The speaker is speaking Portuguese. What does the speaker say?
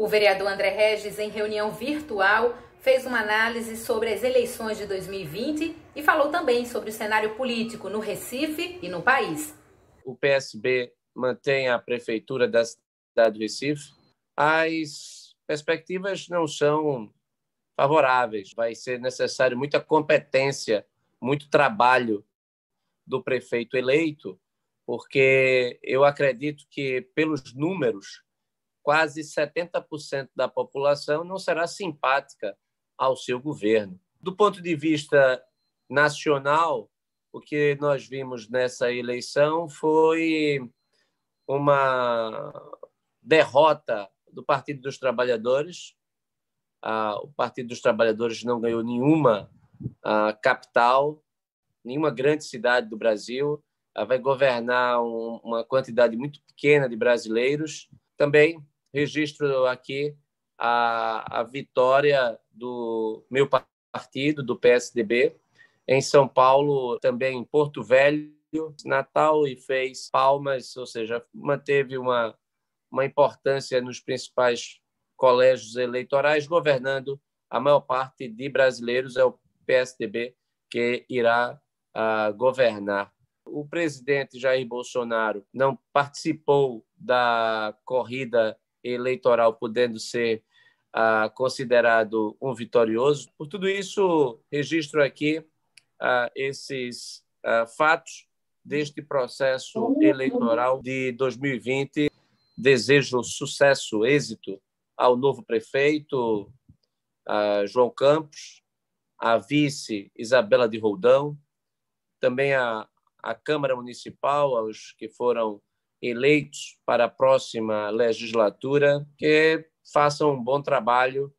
O vereador André Regis, em reunião virtual, fez uma análise sobre as eleições de 2020 e falou também sobre o cenário político no Recife e no país. O PSB mantém a prefeitura da cidade do Recife. As perspectivas não são favoráveis. Vai ser necessário muita competência, muito trabalho do prefeito eleito, porque eu acredito que, pelos números, quase 70% da população não será simpática ao seu governo. Do ponto de vista nacional, o que nós vimos nessa eleição foi uma derrota do Partido dos Trabalhadores. Ah, o Partido dos Trabalhadores não ganhou nenhuma ah, capital, nenhuma grande cidade do Brasil. Ah, vai governar uma quantidade muito pequena de brasileiros também registro aqui a, a vitória do meu partido, do PSDB, em São Paulo, também em Porto Velho, Natal e fez palmas, ou seja, manteve uma, uma importância nos principais colégios eleitorais, governando a maior parte de brasileiros, é o PSDB que irá uh, governar. O presidente Jair Bolsonaro não participou da corrida eleitoral podendo ser ah, considerado um vitorioso. Por tudo isso, registro aqui ah, esses ah, fatos deste processo eleitoral de 2020. Desejo sucesso, êxito ao novo prefeito ah, João Campos, à vice Isabela de Roldão, também à, à Câmara Municipal, aos que foram eleitos para a próxima legislatura que façam um bom trabalho